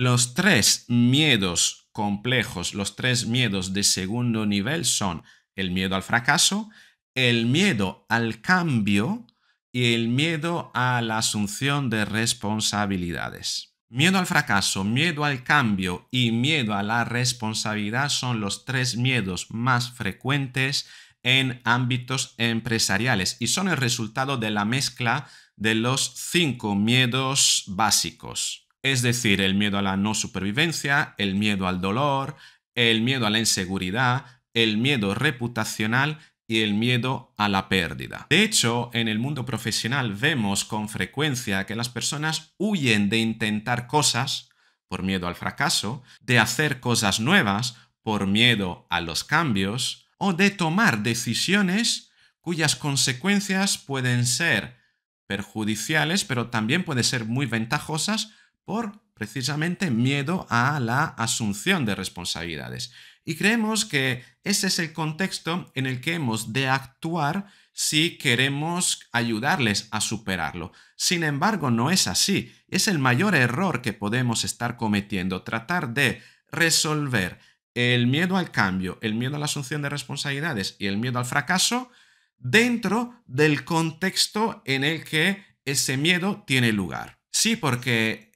Los tres miedos complejos, los tres miedos de segundo nivel son el miedo al fracaso, el miedo al cambio y el miedo a la asunción de responsabilidades. Miedo al fracaso, miedo al cambio y miedo a la responsabilidad son los tres miedos más frecuentes en ámbitos empresariales y son el resultado de la mezcla de los cinco miedos básicos es decir, el miedo a la no supervivencia, el miedo al dolor, el miedo a la inseguridad, el miedo reputacional y el miedo a la pérdida. De hecho, en el mundo profesional vemos con frecuencia que las personas huyen de intentar cosas por miedo al fracaso, de hacer cosas nuevas por miedo a los cambios o de tomar decisiones cuyas consecuencias pueden ser perjudiciales, pero también pueden ser muy ventajosas por precisamente miedo a la asunción de responsabilidades. Y creemos que ese es el contexto en el que hemos de actuar si queremos ayudarles a superarlo. Sin embargo, no es así. Es el mayor error que podemos estar cometiendo, tratar de resolver el miedo al cambio, el miedo a la asunción de responsabilidades y el miedo al fracaso dentro del contexto en el que ese miedo tiene lugar. Sí, porque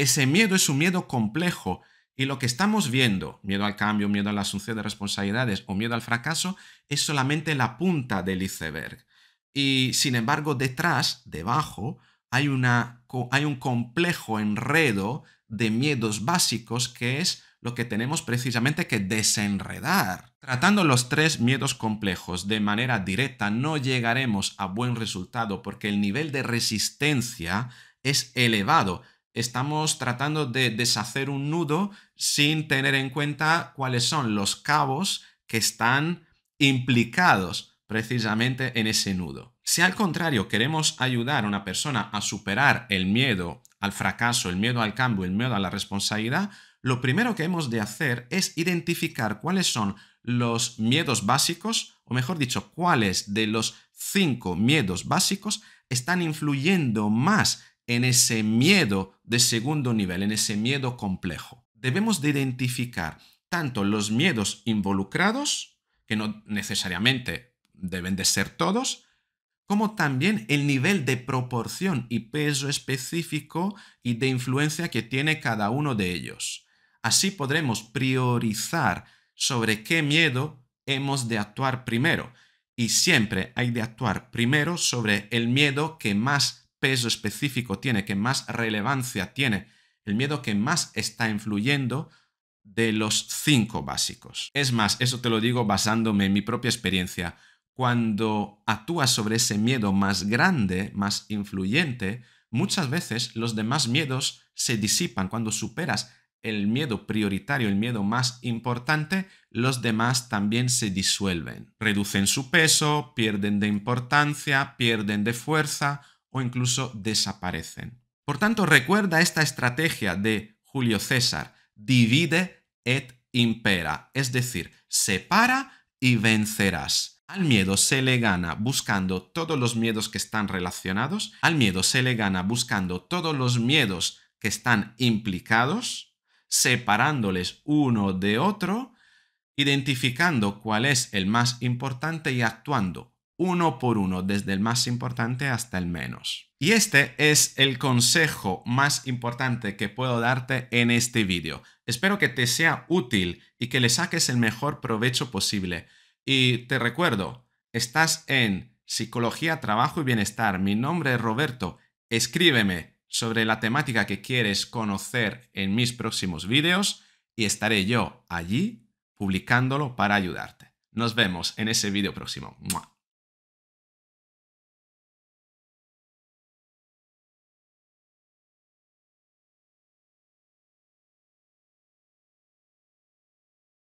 ese miedo es un miedo complejo y lo que estamos viendo, miedo al cambio, miedo a la asunción de responsabilidades o miedo al fracaso, es solamente la punta del iceberg. Y sin embargo, detrás, debajo, hay, una, hay un complejo enredo de miedos básicos que es lo que tenemos precisamente que desenredar. Tratando los tres miedos complejos de manera directa no llegaremos a buen resultado porque el nivel de resistencia es elevado estamos tratando de deshacer un nudo sin tener en cuenta cuáles son los cabos que están implicados precisamente en ese nudo. Si al contrario queremos ayudar a una persona a superar el miedo al fracaso, el miedo al cambio, el miedo a la responsabilidad, lo primero que hemos de hacer es identificar cuáles son los miedos básicos, o mejor dicho, cuáles de los cinco miedos básicos están influyendo más en ese miedo de segundo nivel, en ese miedo complejo. Debemos de identificar tanto los miedos involucrados, que no necesariamente deben de ser todos, como también el nivel de proporción y peso específico y de influencia que tiene cada uno de ellos. Así podremos priorizar sobre qué miedo hemos de actuar primero y siempre hay de actuar primero sobre el miedo que más peso específico tiene, que más relevancia tiene, el miedo que más está influyendo de los cinco básicos. Es más, eso te lo digo basándome en mi propia experiencia. Cuando actúas sobre ese miedo más grande, más influyente, muchas veces los demás miedos se disipan. Cuando superas el miedo prioritario, el miedo más importante, los demás también se disuelven. Reducen su peso, pierden de importancia, pierden de fuerza o incluso desaparecen. Por tanto, recuerda esta estrategia de Julio César, divide et impera, es decir, separa y vencerás. Al miedo se le gana buscando todos los miedos que están relacionados, al miedo se le gana buscando todos los miedos que están implicados, separándoles uno de otro, identificando cuál es el más importante y actuando uno por uno, desde el más importante hasta el menos. Y este es el consejo más importante que puedo darte en este vídeo. Espero que te sea útil y que le saques el mejor provecho posible. Y te recuerdo, estás en Psicología, Trabajo y Bienestar. Mi nombre es Roberto. Escríbeme sobre la temática que quieres conocer en mis próximos vídeos y estaré yo allí publicándolo para ayudarte. Nos vemos en ese vídeo próximo.